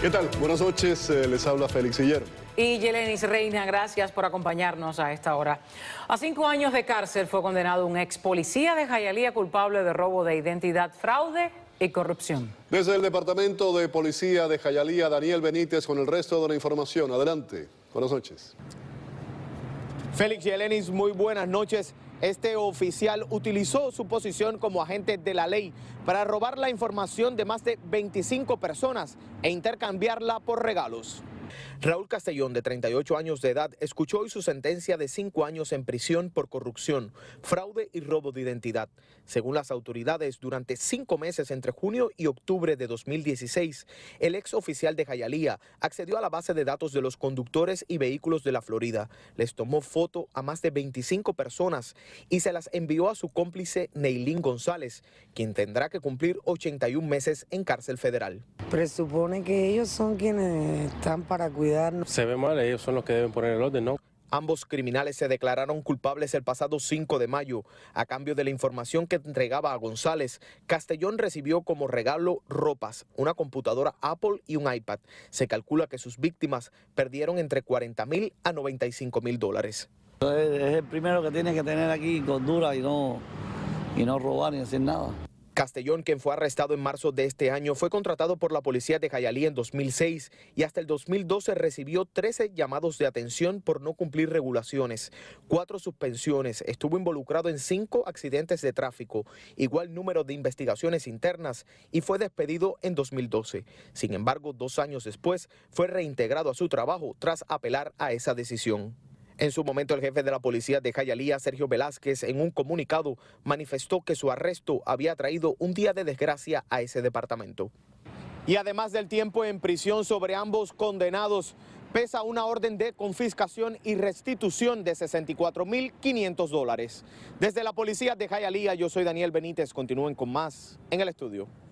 ¿Qué tal? Buenas noches, eh, les habla Félix Guillermo. Y Yelenis Reina, gracias por acompañarnos a esta hora. A cinco años de cárcel fue condenado un ex policía de Jayalía culpable de robo de identidad, fraude y corrupción. Desde el Departamento de Policía de Jayalía, Daniel Benítez con el resto de la información. Adelante. Buenas noches. Félix Yelenis, muy buenas noches. Este oficial utilizó su posición como agente de la ley para robar la información de más de 25 personas e intercambiarla por regalos. Raúl Castellón, de 38 años de edad, escuchó hoy su sentencia de cinco años en prisión por corrupción, fraude y robo de identidad. Según las autoridades, durante cinco meses entre junio y octubre de 2016, el ex oficial de Jayalía accedió a la base de datos de los conductores y vehículos de la Florida. Les tomó foto a más de 25 personas y se las envió a su cómplice Neilín González, quien tendrá que cumplir 81 meses en cárcel federal. Presupone que ellos son quienes están para cuidarnos. Se ve mal, ellos son los que deben poner el orden, ¿no? Ambos criminales se declararon culpables el pasado 5 de mayo. A cambio de la información que entregaba a González, Castellón recibió como regalo ropas, una computadora Apple y un iPad. Se calcula que sus víctimas perdieron entre 40 mil a 95 mil dólares. Es el primero que tiene que tener aquí cordura y no, y no robar ni hacer nada. Castellón, quien fue arrestado en marzo de este año, fue contratado por la policía de Jayalí en 2006 y hasta el 2012 recibió 13 llamados de atención por no cumplir regulaciones, cuatro suspensiones, estuvo involucrado en cinco accidentes de tráfico, igual número de investigaciones internas y fue despedido en 2012. Sin embargo, dos años después fue reintegrado a su trabajo tras apelar a esa decisión. En su momento, el jefe de la policía de Jayalía, Sergio Velázquez, en un comunicado manifestó que su arresto había traído un día de desgracia a ese departamento. Y además del tiempo en prisión sobre ambos condenados, pesa una orden de confiscación y restitución de 64.500 dólares. Desde la policía de Jayalía, yo soy Daniel Benítez. Continúen con más en el estudio.